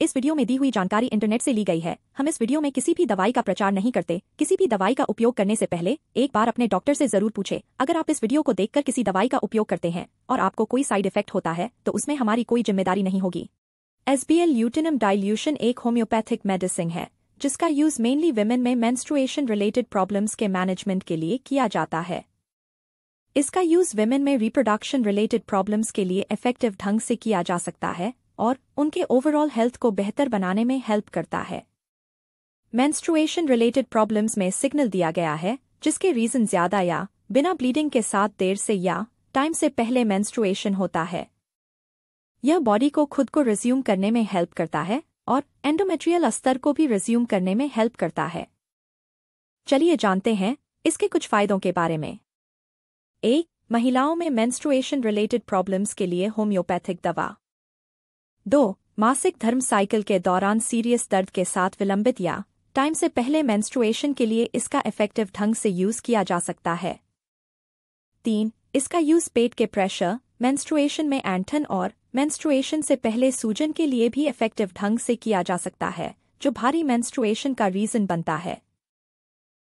इस वीडियो में दी हुई जानकारी इंटरनेट से ली गई है हम इस वीडियो में किसी भी दवाई का प्रचार नहीं करते किसी भी दवाई का उपयोग करने से पहले एक बार अपने डॉक्टर से जरूर पूछे अगर आप इस वीडियो को देखकर किसी दवाई का उपयोग करते हैं और आपको कोई साइड इफेक्ट होता है तो उसमें हमारी कोई जिम्मेदारी नहीं होगी एस बी एल यूटिनम डायल्यूशन एक होम्योपैथिक मेडिसिन है जिसका यूज मेनली वेमेन में मैंस्ट्रुएशन रिलेटेड प्रॉब्लम्स के मैनेजमेंट के लिए किया जाता है इसका यूज वेमेन में रिप्रोडक्शन रिलेटेड प्रॉब्लम्स के लिए इफेक्टिव ढंग से किया जा सकता है और उनके ओवरऑल हेल्थ को बेहतर बनाने में हेल्प करता है मैंस्ट्रुएशन रिलेटेड प्रॉब्लम्स में सिग्नल दिया गया है जिसके रीजन ज्यादा या बिना ब्लीडिंग के साथ देर से या टाइम से पहले मैंस्ट्रुएशन होता है यह बॉडी को खुद को रिज्यूम करने में हेल्प करता है और एंडोमेट्रियल स्तर को भी रिज्यूम करने में हेल्प करता है चलिए जानते हैं इसके कुछ फायदों के बारे में एक महिलाओं में मेंस्ट्रुएशन रिलेटेड प्रॉब्लम्स के लिए होम्योपैथिक दवा दो मासिक धर्म साइकिल के दौरान सीरियस दर्द के साथ विलंबित या टाइम से पहले मेंस्ट्रुएशन के लिए इसका इफेक्टिव ढंग से यूज किया जा सकता है तीन इसका यूज पेट के प्रेशर मेंस्ट्रुएशन में एंथन और मेंस्ट्रुएशन से पहले सूजन के लिए भी इफेक्टिव ढंग से किया जा सकता है जो भारी मेंस्ट्रुएशन का रीजन बनता है